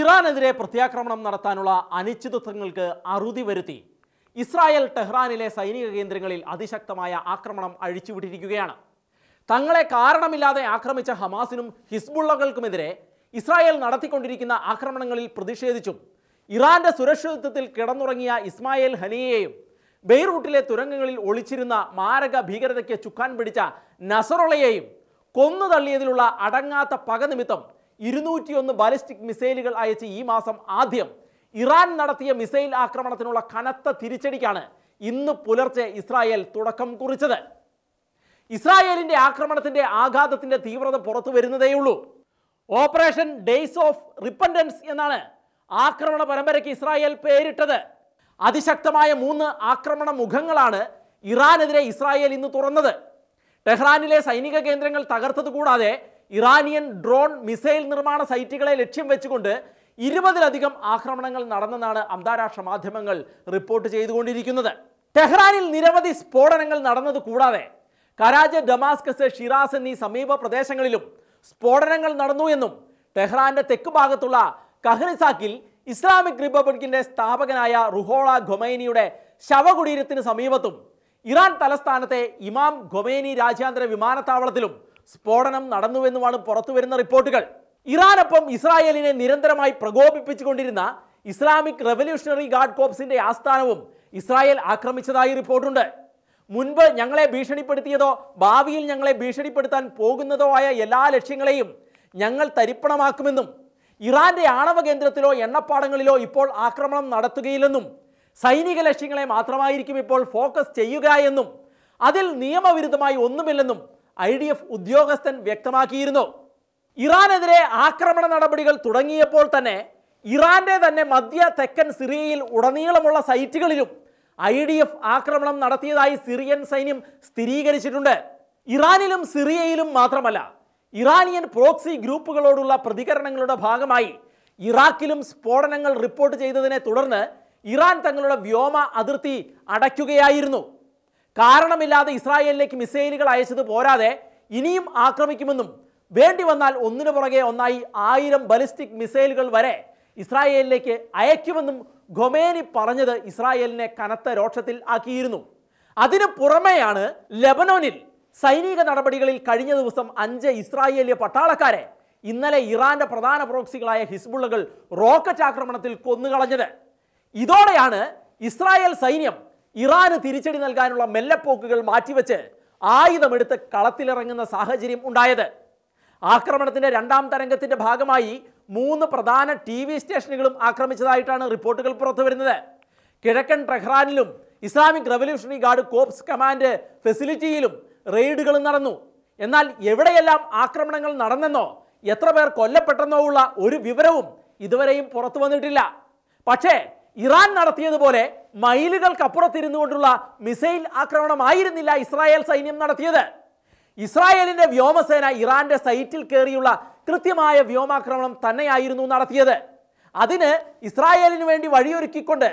ഇറാനെതിരെ പ്രത്യാക്രമണം നടത്താനുള്ള അനിശ്ചിതത്വങ്ങൾക്ക് അറുതി വരുത്തി ഇസ്രായേൽ ടെഹ്റാനിലെ സൈനിക കേന്ദ്രങ്ങളിൽ അതിശക്തമായ ആക്രമണം അഴിച്ചുവിട്ടിരിക്കുകയാണ് തങ്ങളെ കാരണമില്ലാതെ ആക്രമിച്ച ഹമാസിനും ഹിസ്ബുള്ളകൾക്കുമെതിരെ ഇസ്രായേൽ നടത്തിക്കൊണ്ടിരിക്കുന്ന ആക്രമണങ്ങളിൽ പ്രതിഷേധിച്ചും ഇറാന്റെ സുരക്ഷിതത്വത്തിൽ കിടന്നുറങ്ങിയ ഇസ്മായേൽ ഹനിയെയും ബെയ്റൂട്ടിലെ തുരങ്കങ്ങളിൽ ഒളിച്ചിരുന്ന മാരക ഭീകരതയ്ക്ക് ചുക്കാൻ പിടിച്ച നസറുളയെയും കൊന്നു തള്ളിയതിലുള്ള അടങ്ങാത്ത പക നിമിത്തം ഇരുന്നൂറ്റിയൊന്ന് ബാലിസ്റ്റിക് മിസൈലുകൾ അയച്ച് ഈ മാസം ആദ്യം ഇറാൻ നടത്തിയ മിസൈൽ ആക്രമണത്തിനുള്ള കനത്ത തിരിച്ചടിക്കാണ് ഇന്ന് പുലർച്ചെ ഇസ്രായേൽ തുടക്കം കുറിച്ചത് ഇസ്രായേലിന്റെ ആക്രമണത്തിന്റെ ആഘാതത്തിന്റെ തീവ്രത പുറത്തു വരുന്നതേയുള്ളൂ ഓപ്പറേഷൻ ഡേയ്സ് ഓഫ് റിപ്പൻഡൻസ് എന്നാണ് ആക്രമണ പരമ്പരയ്ക്ക് ഇസ്രായേൽ പേരിട്ടത് അതിശക്തമായ മൂന്ന് ആക്രമണ മുഖങ്ങളാണ് ഇറാനെതിരെ ഇസ്രായേൽ ഇന്ന് തുറന്നത് ടെഹ്റാനിലെ സൈനിക കേന്ദ്രങ്ങൾ തകർത്തത് കൂടാതെ ഇറാനിയൻ ഡ്രോൺ മിസൈൽ നിർമ്മാണ സൈറ്റുകളെ ലക്ഷ്യം വെച്ചുകൊണ്ട് ഇരുപതിലധികം ആക്രമണങ്ങൾ നടന്നെന്നാണ് അന്താരാഷ്ട്ര മാധ്യമങ്ങൾ റിപ്പോർട്ട് ചെയ്തുകൊണ്ടിരിക്കുന്നത് ടെഹ്റാനിൽ നിരവധി സ്ഫോടനങ്ങൾ നടന്നത് കൂടാതെ കരാജ് ഡമാസ്കസ് ഷിറാസ് എന്നീ സമീപ പ്രദേശങ്ങളിലും സ്ഫോടനങ്ങൾ നടന്നു എന്നും ടെഹ്റാന്റെ തെക്ക് ഭാഗത്തുള്ള കഹ്റിസാക്കിൽ ഇസ്ലാമിക് റിപ്പബ്ലിക്കിന്റെ സ്ഥാപകനായ റുഹോള ഖൊമൈനിയുടെ ശവകുടീരത്തിന് സമീപത്തും ഇറാൻ തലസ്ഥാനത്തെ ഇമാം ഖൊമൈനി രാജ്യാന്തര വിമാനത്താവളത്തിലും സ്ഫോടനം നടന്നുവെന്നുമാണ് വരുന്ന റിപ്പോർട്ടുകൾ ഇറാനൊപ്പം ഇസ്രായേലിനെ നിരന്തരമായി പ്രകോപിപ്പിച്ചുകൊണ്ടിരുന്ന ഇസ്ലാമിക് റവല്യൂഷണറി ഗാർഡ് കോപ്സിന്റെ ആസ്ഥാനവും ഇസ്രായേൽ ആക്രമിച്ചതായി റിപ്പോർട്ടുണ്ട് മുൻപ് ഞങ്ങളെ ഭീഷണിപ്പെടുത്തിയതോ ഭാവിയിൽ ഞങ്ങളെ ഭീഷണിപ്പെടുത്താൻ പോകുന്നതോ ആയ എല്ലാ ലക്ഷ്യങ്ങളെയും ഞങ്ങൾ തരിപ്പണമാക്കുമെന്നും ഇറാന്റെ ആണവ കേന്ദ്രത്തിലോ എണ്ണപ്പാടങ്ങളിലോ ഇപ്പോൾ ആക്രമണം നടത്തുകയില്ലെന്നും സൈനിക ലക്ഷ്യങ്ങളെ മാത്രമായിരിക്കും ഇപ്പോൾ ഫോക്കസ് ചെയ്യുക എന്നും അതിൽ നിയമവിരുദ്ധമായി ഒന്നുമില്ലെന്നും ഐ ഡി എഫ് ഉദ്യോഗസ്ഥൻ വ്യക്തമാക്കിയിരുന്നു ഇറാനെതിരെ ആക്രമണ നടപടികൾ തുടങ്ങിയപ്പോൾ തന്നെ ഇറാന്റെ തന്നെ മധ്യ തെക്കൻ സിറിയയിൽ ഉടനീളമുള്ള സൈറ്റുകളിലും ഐ ഡി എഫ് ആക്രമണം നടത്തിയതായി സിറിയൻ സൈന്യം സ്ഥിരീകരിച്ചിട്ടുണ്ട് ഇറാനിലും സിറിയയിലും മാത്രമല്ല ഇറാനിയൻ പ്രോക്സി ഗ്രൂപ്പുകളോടുള്ള പ്രതികരണങ്ങളുടെ ഭാഗമായി ഇറാഖിലും സ്ഫോടനങ്ങൾ റിപ്പോർട്ട് ചെയ്തതിനെ തുടർന്ന് ഇറാൻ തങ്ങളുടെ വ്യോമ അതിർത്തി അടയ്ക്കുകയായിരുന്നു കാരണമില്ലാതെ ഇസ്രായേലിലേക്ക് മിസൈലുകൾ അയച്ചത് പോരാതെ ഇനിയും ആക്രമിക്കുമെന്നും വേണ്ടി വന്നാൽ ഒന്നിനു പുറകെ ഒന്നായി ആയിരം ബലിസ്റ്റിക് മിസൈലുകൾ വരെ ഇസ്രായേലിലേക്ക് അയക്കുമെന്നും ഖൊമേനി പറഞ്ഞത് ഇസ്രായേലിനെ കനത്ത രോക്ഷത്തിൽ ആക്കിയിരുന്നു അതിനു പുറമെയാണ് ലെബനോനിൽ സൈനിക നടപടികളിൽ കഴിഞ്ഞ ദിവസം അഞ്ച് ഇസ്രായേലിയ പട്ടാളക്കാരെ ഇന്നലെ ഇറാന്റെ പ്രധാന പ്രോക്സികളായ ഹിസ്ബുള്ളകൾ റോക്കറ്റ് ആക്രമണത്തിൽ കൊന്നുകളഞ്ഞത് ഇതോടെയാണ് ഇസ്രായേൽ സൈന്യം ഇറാന് തിരിച്ചടി നൽകാനുള്ള മെല്ലപ്പോക്കുകൾ മാറ്റിവെച്ച് ആയുധമെടുത്ത് കളത്തിലിറങ്ങുന്ന സാഹചര്യം ഉണ്ടായത് ആക്രമണത്തിന്റെ രണ്ടാം തരംഗത്തിന്റെ ഭാഗമായി മൂന്ന് പ്രധാന ടി വി സ്റ്റേഷനുകളും ആക്രമിച്ചതായിട്ടാണ് റിപ്പോർട്ടുകൾ പുറത്തു വരുന്നത് കിഴക്കൻ ടെഹ്റാനിലും Islamic revolutionary guard corps command ഫെസിലിറ്റിയിലും റെയ്ഡുകൾ നടന്നു എന്നാൽ എവിടെയെല്ലാം ആക്രമണങ്ങൾ നടന്നെന്നോ എത്ര പേർ കൊല്ലപ്പെട്ടെന്നോ ഉള്ള ഒരു വിവരവും ഇതുവരെയും പുറത്തു വന്നിട്ടില്ല പക്ഷേ ഇറാൻ നടത്തിയതുപോലെ മൈലുകൾക്കപ്പുറത്തിരുന്നു കൊണ്ടുള്ള മിസൈൽ ആക്രമണമായിരുന്നില്ല ഇസ്രായേൽ സൈന്യം നടത്തിയത് ഇസ്രായേലിന്റെ വ്യോമസേന ഇറാന്റെ സൈറ്റിൽ കയറിയുള്ള കൃത്യമായ വ്യോമാക്രമണം തന്നെയായിരുന്നു നടത്തിയത് അതിന് ഇസ്രായേലിന് വേണ്ടി വഴിയൊരുക്കിക്കൊണ്ട്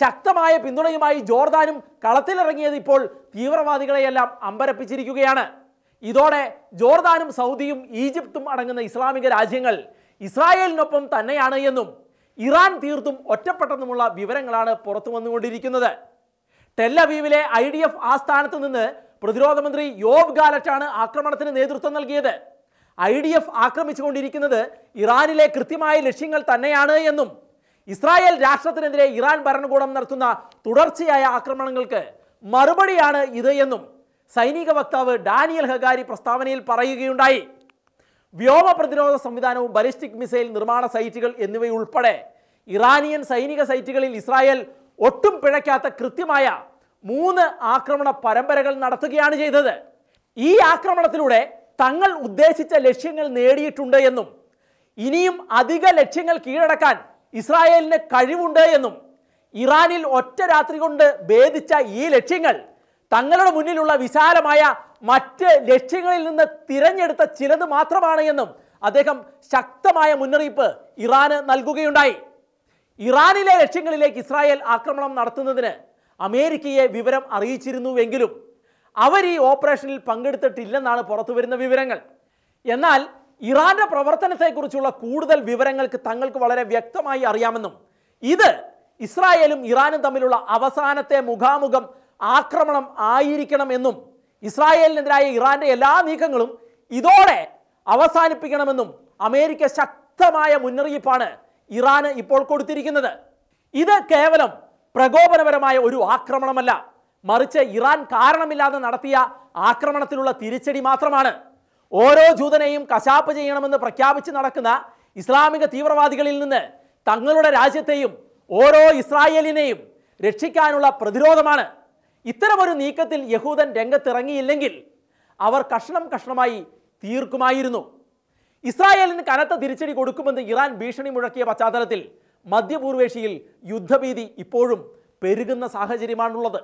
ശക്തമായ പിന്തുണയുമായി ജോർദാനും കളത്തിലിറങ്ങിയത് ഇപ്പോൾ തീവ്രവാദികളെയെല്ലാം അമ്പരപ്പിച്ചിരിക്കുകയാണ് ഇതോടെ ജോർദാനും സൗദിയും ഈജിപ്തും അടങ്ങുന്ന ഇസ്ലാമിക രാജ്യങ്ങൾ ഇസ്രായേലിനൊപ്പം തന്നെയാണ് എന്നും ഇറാൻ തീർത്തും ഒറ്റപ്പെട്ടെന്നുമുള്ള വിവരങ്ങളാണ് പുറത്തു വന്നുകൊണ്ടിരിക്കുന്നത് ടെല്ലവീവിലെ ഐ ഡി എഫ് ആസ്ഥാനത്ത് നിന്ന് പ്രതിരോധ മന്ത്രി യോബ് ഗാലറ്റാണ് ആക്രമണത്തിന് നേതൃത്വം നൽകിയത് ഐ ഡി എഫ് ആക്രമിച്ചുകൊണ്ടിരിക്കുന്നത് ഇറാനിലെ കൃത്യമായ ലക്ഷ്യങ്ങൾ തന്നെയാണ് എന്നും ഇസ്രായേൽ രാഷ്ട്രത്തിനെതിരെ ഇറാൻ ഭരണകൂടം നടത്തുന്ന തുടർച്ചയായ ആക്രമണങ്ങൾക്ക് മറുപടിയാണ് ഇത് എന്നും സൈനിക വക്താവ് ഡാനിയൽ ഹഗാരി പ്രസ്താവനയിൽ പറയുകയുണ്ടായി വ്യോമ പ്രതിരോധ സംവിധാനവും ബലിസ്റ്റിക് മിസൈൽ നിർമ്മാണ സൈറ്റുകൾ എന്നിവയുൾപ്പെടെ ഇറാനിയൻ സൈനിക സൈറ്റുകളിൽ ഇസ്രായേൽ ഒട്ടും പിഴയ്ക്കാത്ത കൃത്യമായ മൂന്ന് ആക്രമണ പരമ്പരകൾ നടത്തുകയാണ് ചെയ്തത് ഈ ആക്രമണത്തിലൂടെ തങ്ങൾ ഉദ്ദേശിച്ച ലക്ഷ്യങ്ങൾ നേടിയിട്ടുണ്ട് എന്നും ഇനിയും അധിക ലക്ഷ്യങ്ങൾ കീഴടക്കാൻ ഇസ്രായേലിന് കഴിവുണ്ട് എന്നും ഇറാനിൽ ഒറ്റ രാത്രി കൊണ്ട് ഭേദിച്ച ഈ ലക്ഷ്യങ്ങൾ തങ്ങളുടെ മുന്നിലുള്ള വിശാലമായ മറ്റ് ലക്ഷ്യങ്ങളിൽ നിന്ന് തിരഞ്ഞെടുത്ത ചിലത് മാത്രമാണ് എന്നും അദ്ദേഹം ശക്തമായ മുന്നറിയിപ്പ് ഇറാന് നൽകുകയുണ്ടായി ഇറാനിലെ ലക്ഷ്യങ്ങളിലേക്ക് ഇസ്രായേൽ ആക്രമണം നടത്തുന്നതിന് അമേരിക്കയെ വിവരം അറിയിച്ചിരുന്നുവെങ്കിലും അവർ ഈ ഓപ്പറേഷനിൽ പങ്കെടുത്തിട്ടില്ലെന്നാണ് പുറത്തുവരുന്ന വിവരങ്ങൾ എന്നാൽ ഇറാന്റെ പ്രവർത്തനത്തെക്കുറിച്ചുള്ള കൂടുതൽ വിവരങ്ങൾക്ക് തങ്ങൾക്ക് വളരെ വ്യക്തമായി അറിയാമെന്നും ഇത് ഇസ്രായേലും ഇറാനും തമ്മിലുള്ള അവസാനത്തെ മുഖാമുഖം ആക്രമണം ആയിരിക്കണമെന്നും ഇസ്രായേലിനെതിരായ ഇറാന്റെ എല്ലാ നീക്കങ്ങളും ഇതോടെ അവസാനിപ്പിക്കണമെന്നും അമേരിക്ക ശക്തമായ മുന്നറിയിപ്പാണ് ഇറാന് ഇപ്പോൾ കൊടുത്തിരിക്കുന്നത് ഇത് കേവലം പ്രകോപനപരമായ ഒരു ആക്രമണമല്ല മറിച്ച് ഇറാൻ കാരണമില്ലാതെ നടത്തിയ ആക്രമണത്തിലുള്ള തിരിച്ചടി മാത്രമാണ് ഓരോ ജൂതനെയും കശാപ്പ് ചെയ്യണമെന്ന് പ്രഖ്യാപിച്ച് നടക്കുന്ന ഇസ്ലാമിക തീവ്രവാദികളിൽ നിന്ന് തങ്ങളുടെ രാജ്യത്തെയും ഓരോ ഇസ്രായേലിനെയും രക്ഷിക്കാനുള്ള പ്രതിരോധമാണ് ഇത്തരമൊരു നീക്കത്തിൽ യഹൂദൻ രംഗത്തിറങ്ങിയില്ലെങ്കിൽ അവർ കഷ്ണം കഷ്ണമായി തീർക്കുമായിരുന്നു ഇസ്രായേലിന് കനത്ത തിരിച്ചടി കൊടുക്കുമെന്ന് ഇറാൻ ഭീഷണി മുഴക്കിയ പശ്ചാത്തലത്തിൽ മധ്യപൂർവേഷ്യയിൽ യുദ്ധഭീതി ഇപ്പോഴും പെരുകുന്ന സാഹചര്യമാണുള്ളത്